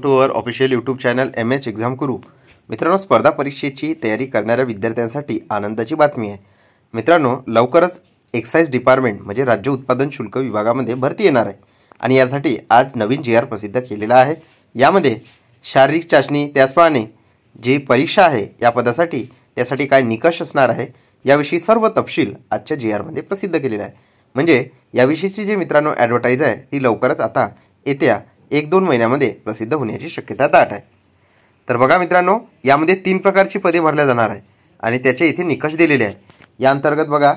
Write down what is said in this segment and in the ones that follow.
to our official YouTube channel M H exam करू मित्रांनो स्पर्धा परीक्षेची तयारी करणाऱ्या विद्यार्थ्यांसाठी आनंदाची बातमी आहे मित्रांनो लवकरच एक्साईज डिपार्टमेंट म्हणजे राज्य उत्पादन शुल्क विभागामध्ये भरती येणार आहे आणि यासाठी आज नवीन जी आर प्रसिद्ध केलेला आहे यामध्ये शारीरिक चाचणी त्याचप्रमाणे जी परीक्षा आहे या पदासाठी त्यासाठी काय निकष असणार आहे याविषयी सर्व तपशील आजच्या जी आरमध्ये प्रसिद्ध केलेला आहे म्हणजे याविषयीची जी मित्रांनो ॲडव्हर्टाईज आहे ती लवकरच आता येत्या एक दोन महिन्यामध्ये प्रसिद्ध होण्याची शक्यता दाट आहे तर बघा मित्रांनो यामध्ये तीन प्रकारची पदे भरल्या जाणार आहे आणि त्याचे इथे निकष दिलेले आहे या अंतर्गत बघा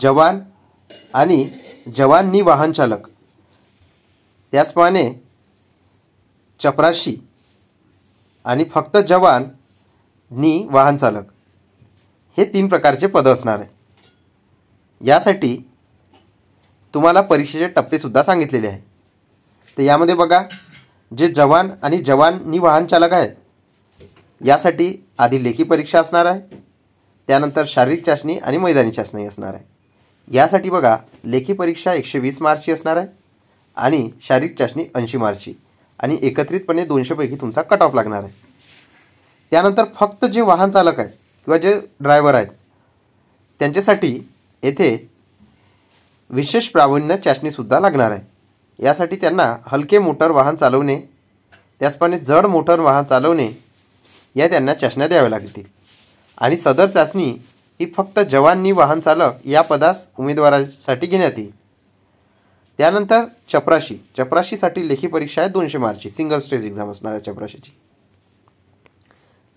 जवान आणि जवाननी वाहन चालक त्याचप्रमाणे चपराशी आणि फक्त जवान नी वाहन चालक हे तीन प्रकारचे पद असणार आहे यासाठी तुम्हाला परीक्षेचे टप्पेसुद्धा सांगितलेले आहे तर यामध्ये बघा जे जवान आणि जवाननी वाहन चालक आहेत यासाठी आधी लेखी परीक्षा असणार आहे त्यानंतर शारीरिक चाचणी आणि मैदानी चाचणी असणार आहे यासाठी बघा लेखी परीक्षा एकशे वीस मार्चची असणार आहे आणि शारीरिक चाचणी ऐंशी मार्चची आणि एकत्रितपणे दोनशेपैकी तुमचा कट ऑफ लागणार आहे त्यानंतर फक्त जे वाहन चालक आहेत किंवा जे ड्रायव्हर आहेत त्यांच्यासाठी येथे विशेष प्रावीण्य चाचणीसुद्धा लागणार आहे यासाठी त्यांना हलके मोटर वाहन चालवणे त्याचप्रमाणे जड मोटर वाहन चालवणे या त्यांना चाचण्या द्याव्या लागतील आणि सदर चाचणी ही फक्त जवाननी वाहन चालक या पदास उमेदवारासाठी घेण्यात येईल त्यानंतर चपराशी चपराशीसाठी लेखी परीक्षा आहे दोनशे मार्चची सिंगल स्टेज एक्झाम असणार आहे चपराशीची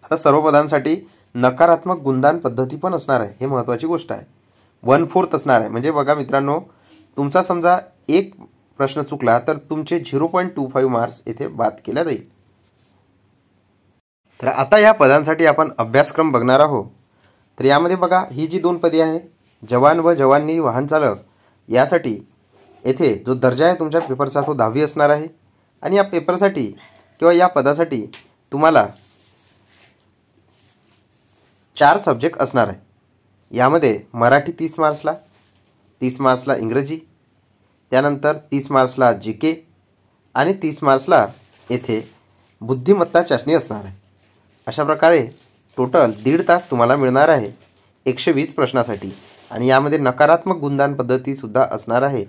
आता सर्व पदांसाठी नकारात्मक गुणदान पद्धती पण असणार आहे हे महत्त्वाची गोष्ट आहे वन फोर्थ असणार आहे म्हणजे बघा मित्रांनो तुमचा समजा एक प्रश्न चुकला तर तुमचे zero point two five marks येथे बाद केला जाईल तर आता या पदांसाठी आपण अभ्यासक्रम बघणार आहोत तर यामध्ये बघा ही जी दोन पदे आहे जवान व जवानी वाहन चालक यासाठी येथे जो दर्जा आहे तुमच्या पेपरचा तो दहावी असणार आहे आणि या पेपरसाठी किंवा या पदासाठी तुम्हाला चार सब्जेक्ट असणार आहे यामध्ये मराठी तीस मार्क्सला तीस मार्क्सला इंग्रजी त्यानंतर तीस मार्चला जी के आणि तीस मार्चला येथे बुद्धिमत्ता चाचणी असणार आहे अशा प्रकारे टोटल दीड तास तुम्हाला मिळणार आहे एकशे वीस प्रश्नासाठी आणि यामध्ये नकारात्मक गुणदान पद्धतीसुद्धा असणार आहे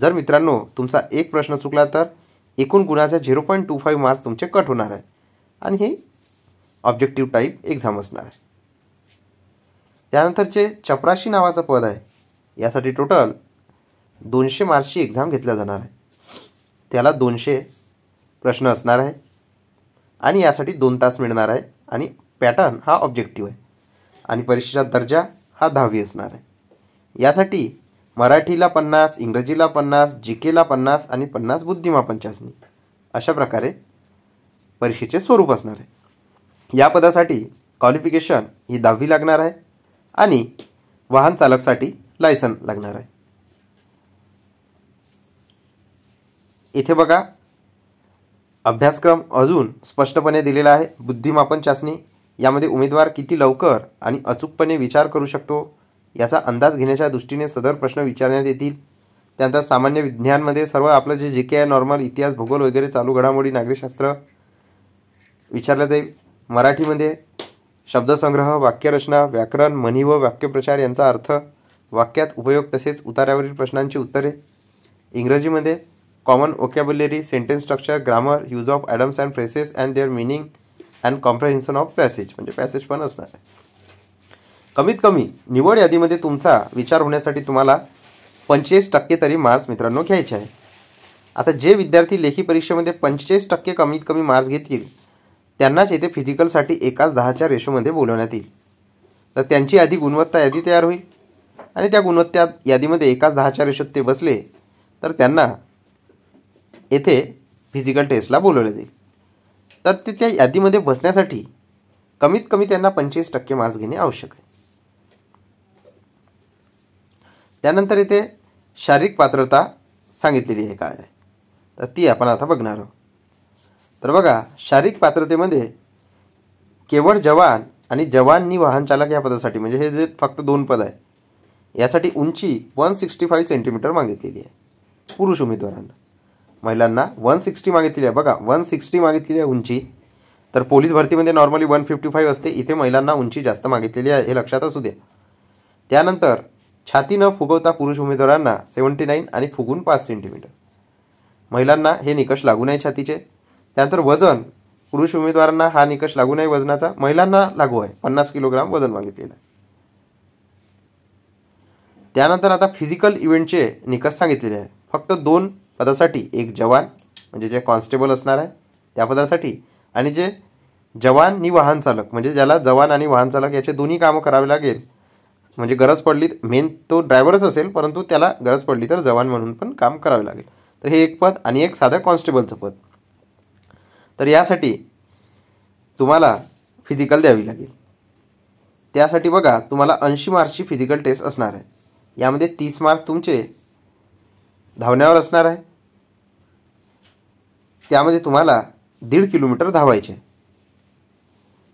जर मित्रांनो तुमचा एक प्रश्न चुकला तर एकूण गुणाचा zero point two five marks तुमचे कट होणार आहे आणि हे ऑब्जेक्टिव्ह टाईप एक्झाम असणार आहे त्यानंतरचे चपराशी नावाचं पद आहे यासाठी टोटल दोनशे मार्क्सची एक्झाम घेतल्या जाणार आहे त्याला दोनशे प्रश्न असणार आहे आणि यासाठी दोन तास मिळणार आहे आणि पॅटर्न हा ऑब्जेक्टिव्ह आहे आणि परीक्षेचा दर्जा हा दहावी असणार आहे यासाठी मराठीला पन्नास इंग्रजीला पन्नास जी केला पन्नास आणि पन्नास बुद्धिमापन चाचणी अशा प्रकारे परीक्षेचे स्वरूप असणार आहे या पदासाठी क्वालिफिकेशन ही दहावी लागणार आहे आणि वाहन चालकसाठी लायसन लागणार आहे इथे बघा अभ्यासक्रम अजून स्पष्टपणे दिलेला आहे बुद्धिमापन चाचणी यामध्ये उमेदवार किती लवकर आणि अचूकपणे विचार करू शकतो याचा अंदाज घेण्याच्या दृष्टीने सदर प्रश्न विचारण्यात येतील त्यानंतर सामान्य विज्ञानमध्ये सर्व आपलं जे जे के आहे नॉर्मल इतिहास भूगोल वगैरे चालू घडामोडी नागरिकशास्त्र विचारलं जाईल मराठीमध्ये शब्दसंग्रह वाक्यरचना व्याकरण म्हणी व वाक्यप्रचार यांचा अर्थ वाक्यात उपयोग तसेच उतारावरील प्रश्नांची उत्तरे इंग्रजीमध्ये common vocabulary sentence structure grammar use of idioms and phrases and their meaning and comprehension of passage म्हणजे पॅसेज पण असणार आहे कमीत कमी निवड यादीमध्ये तुमचा विचार होण्यासाठी तुम्हाला पंचेचाळीस टक्के तरी मार्क्स मित्रांनो घ्यायचे आहे आता जे विद्यार्थी लेखी परीक्षेमध्ये पंचेचाळीस टक्के कमीत कमी मार्क्स घेतील त्यांनाच येथे फिजिकलसाठी एकाच दहाच्या रेशोमध्ये बोलवण्यात येईल तर त्यांची यादी गुणवत्ता यादी तयार होईल आणि त्या गुणवत्ता यादीमध्ये एकाच दहाच्या रेशोत ते बसले तर त्यांना येथे फिजिकल टेस्टला बोलवले जाईल तर ते त्या यादीमध्ये बसण्यासाठी कमीत कमी त्यांना पंचवीस टक्के मार्क्स घेणे आवश्यक आहे त्यानंतर येथे शारीरिक पात्रता सांगितलेली आहे काय तर ती आपण आता बघणार आहोत तर बघा शारीरिक पात्रतेमध्ये केवळ जवान आणि जवाननी वाहन चालक या पदासाठी म्हणजे हे जे फक्त दोन पद आहे यासाठी उंची वन सिक्स्टी फाईव्ह सेंटीमीटर मागितलेली आहे पुरुष उमेदवारांना महिलांना वन सिक्स्टी मागितलेली आहे बघा वन सिक्स्टी मागितलेली आहे उंची तर पोलीस भरतीमध्ये नॉर्मली वन फिफ्टी फाईव्ह असते इथे महिलांना उंची जास्त मागितलेली आहे हे लक्षात असू द्या त्यानंतर छाती न फुगवता पुरुष उमेदवारांना सेवन्टी नाईन आणि फुगून पाच सेंटीमीटर महिलांना हे निकष लागू नाही छातीचे त्यानंतर वजन पुरुष उमेदवारांना हा निकष लागू नाही वजनाचा महिलांना लागू आहे पन्नास किलोग्राम वजन मागितलेलं आहे त्यानंतर आता फिजिकल इव्हेंटचे निकष सांगितलेले आहे फक्त दोन पदासाठी एक जवान म्हणजे जे कॉन्स्टेबल असणार आहे त्या पदासाठी आणि जे जवान आणि वाहन चालक म्हणजे ज्याला जवान आणि वाहन चालक याचे दोन्ही कामं करावे लागेल म्हणजे गरज पडली मेन तो ड्रायव्हरच असेल परंतु त्याला गरज पडली तर जवान म्हणून पण काम करावे लागेल तर हे एक पद आणि एक साधं कॉन्स्टेबलचं पद तर यासाठी तुम्हाला फिजिकल द्यावी लागेल त्यासाठी बघा तुम्हाला ऐंशी मार्चची फिजिकल टेस्ट असणार आहे यामध्ये तीस मार्क्स तुमचे धावण्यावर असणार आहे त्यामध्ये तुम्हाला दीड किलोमीटर धावायचे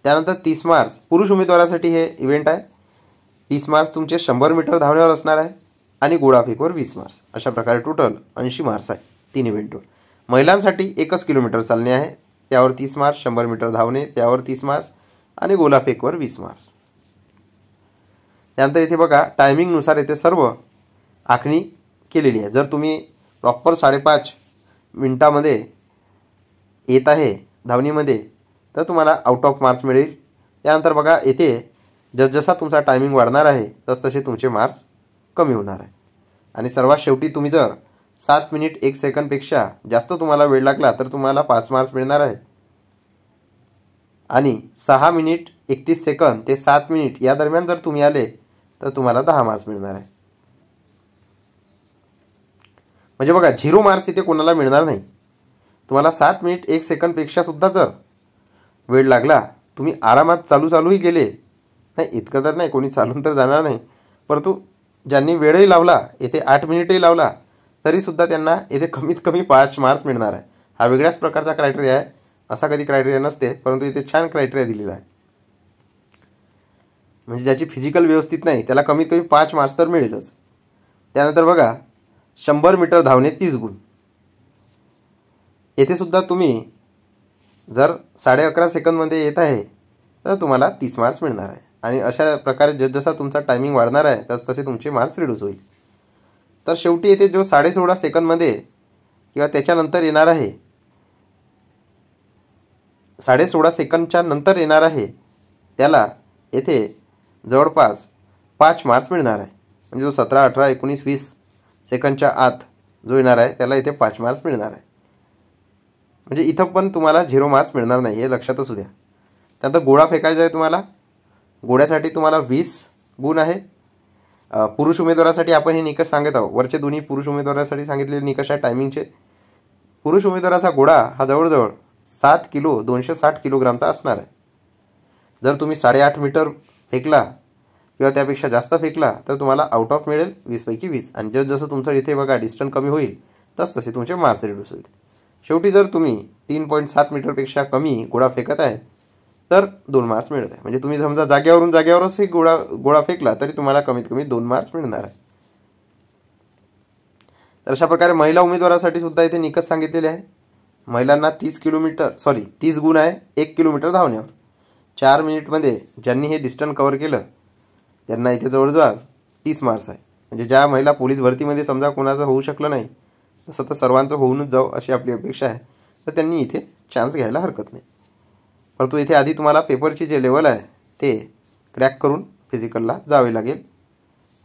त्यानंतर तीस मार्च पुरुष उमेदवारासाठी हे इव्हेंट आहे तीस मार्च तुमचे शंभर मीटर धावण्यावर असणार आहे आणि गोळाफेकवर वीस मार्च अशा प्रकारे टोटल ऐंशी मार्च आहे तीन इव्हेंटवर महिलांसाठी एकच किलोमीटर चालणे आहे त्यावर तीस मार्च शंभर मीटर धावणे त्यावर तीस मार्च आणि गोलाफेकवर वीस मार्च त्यानंतर इथे बघा टायमिंगनुसार येथे सर्व आखणी केलेली आहे जर तुम्ही प्रॉपर साडेपाच मिनटामध्ये येत आहे धावणीमध्ये तर तुम्हाला आउट ऑफ मार्क्स मिळेल त्यानंतर बघा येथे जसजसा तुमचा टायमिंग वाढणार आहे तसतसे तुमचे मार्क्स कमी होणार आहे आणि सर्वात शेवटी तुम्ही जर सात मिनिट एक सेकंदपेक्षा जास्त तुम्हाला वेळ लागला तर तुम्हाला पाच मार्क्स मिळणार आहे आणि सहा मिनिट एकतीस सेकंद ते सात मिनिट या दरम्यान जर तुम्ही आले तर तुम्हाला दहा मार्क्स मिळणार आहे म्हणजे बघा झिरो मार्क्स इथे कोणाला मिळणार नाही तुम्हाला सात मिनिट एक सेकंडपेक्षा सुद्धा जर वेळ लागला तुम्ही आरामात चालू चालूही गेले नाही इतकं तर नाही कोणी चालून तर जाणार नाही परंतु ज्यांनी वेळही लावला येथे आठ मिनिटही लावला तरीसुद्धा त्यांना येथे कमीत कमी पाच मार्क्स मिळणार आहे हा वेगळ्याच प्रकारचा क्रायटेरिया आहे असा कधी क्रायटेरिया नसते परंतु इथे छान क्रायटेरिया दिलेला आहे म्हणजे ज्याची फिजिकल व्यवस्थित नाही त्याला कमीत कमी पाच मार्क्स तर मिळेलच त्यानंतर बघा शंभर मीटर धावणे तीस गुण सुद्धा तुम्ही जर साडे अकरा सेकंदमध्ये येत आहे तर तुम्हाला तीस मार्क्स मिळणार आहे आणि अशा प्रकारे जसजसा तुमचा टायमिंग वाढणार आहे तस तसे तुमचे मार्क्स रिड्यूस होईल तर शेवटी येथे जो साडे सोळा सेकंदमध्ये किंवा त्याच्यानंतर येणार आहे साडे सोळा सेकंदच्या नंतर येणार आहे त्याला येथे जवळपास पाच मार्क्स मिळणार आहे म्हणजे जो सतरा अठरा एकोणीस वीस सेकंदच्या आत जो येणार आहे त्याला येथे पाच मार्क्स मिळणार आहे म्हणजे इथं पण तुम्हाला झिरो मार्क्स मिळणार नाही हे लक्षात असू द्या त्यानंतर गोळा फेकायचा आहे तुम्हाला गोळ्यासाठी तुम्हाला वीस गुण आहे पुरुष उमेदवारासाठी आपण हे निकष सांगत आहोत वरचे दोन्ही पुरुष उमेदवारासाठी सांगितलेले निकष आहे टायमिंगचे पुरुष उमेदवाराचा गोळा हा जवळजवळ सात किलो दोनशे साठ किलोग्रामचा असणार आहे जर तुम्ही साडेआठ मीटर फेकला किंवा त्यापेक्षा जास्त फेकला तर तुम्हाला आउट ऑफ मिळेल वीसपैकी वीस आणि जस जसं तुमचं इथे बघा डिस्टन्स कमी होईल तस तसे तुमचे मार्क्स रिड्यूस होईल शेवटी जर तुम्ही तीन पॉईंट सात मीटरपेक्षा कमी गोळा फेकत आहे तर दोन मार्क्स मिळत आहे म्हणजे तुम्ही समजा जाग्यावरून जाग्यावरच गोळा गोळा फेकला तरी तुम्हाला कमीत कमी दोन मार्क्स मिळणार आहे तर अशा प्रकारे महिला उमेदवारासाठी सुद्धा इथे निकष सांगितलेले आहे महिलांना तीस किलोमीटर सॉरी तीस गुण आहे एक किलोमीटर धावण्यावर चार मिनिटमध्ये ज्यांनी हे डिस्टन्स कवर केलं त्यांना इथे जवळजवळ तीस मार्क्स आहे म्हणजे ज्या महिला पोलीस भरतीमध्ये समजा कोणाचं होऊ शकलं नाही तसं तर सर्वांचं होऊनच जाऊ अशी आपली अपेक्षा आहे तर त्यांनी इथे चान्स घ्यायला हरकत नाही परंतु इथे आधी तुम्हाला पेपरची जे लेवल आहे ते क्रॅक करून फिजिकलला जावे लागेल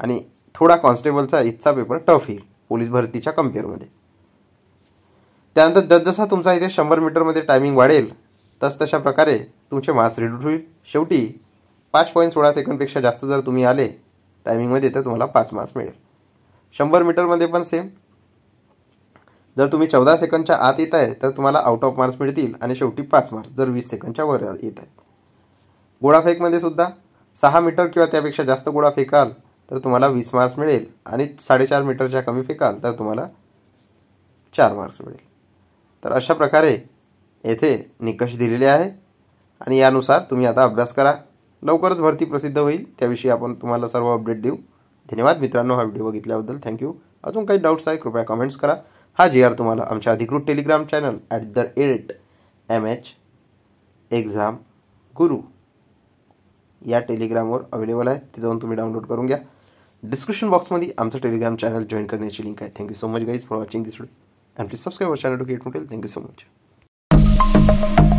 आणि थोडा कॉन्स्टेबलचा इथचा पेपर टफ येईल पोलीस भरतीच्या कम्पेअरमध्ये त्यानंतर जसजसा तुमचा इथे शंभर मीटरमध्ये टायमिंग वाढेल तसतशा प्रकारे तुमचे मार्क्स रिड्यूट होईल शेवटी पाच पॉईंट सोळा सेकंडपेक्षा जास्त जर तुम्ही आले टायमिंगमध्ये तर तुम्हाला पाच मार्क्स मिळेल शंभर मीटरमध्ये पण सेम जर तुम्ही चौदा सेकंदच्या आत येत आहे तर तुम्हाला आउट ऑफ मार्क्स मिळतील आणि शेवटी पाच मार्क्स जर वीस सेकंदच्या वर येत आहे गोळाफेकमध्ये सुद्धा सहा मीटर किंवा त्यापेक्षा जास्त गोळा फेकाल तर तुम्हाला वीस मार्क्स मिळेल आणि साडेचार मीटरच्या कमी फेकाल तर तुम्हाला चार मार्क्स मिळेल तर अशा प्रकारे येथे निकष दिलेले आहे आणि यानुसार तुम्ही आता अभ्यास करा लवकरच भरती प्रसिद्ध होईल त्याविषयी आपण तुम्हाला सर्व अपडेट देऊ धन्यवाद मित्रांनो हा व्हिडिओ बघितल्याबद्दल थँक्यू अजून काही डाऊट्स आहे कृपया कमेंट्स करा हा जी आर तुम्हाला आमच्या अधिकृत Telegram channel at the rate M H exam Guru या टेलिग्रामवर अवेलेबल आहे ते जाऊन तुम्ही डाउनलोड करून घ्या डिस्क्रिप्शन बॉक्समध्ये आमचं टेलिग्राम चॅनल जॉईन करण्याची लिंक आहे thank you so much guys for watching this and please subscribe channel to get motel thank you so much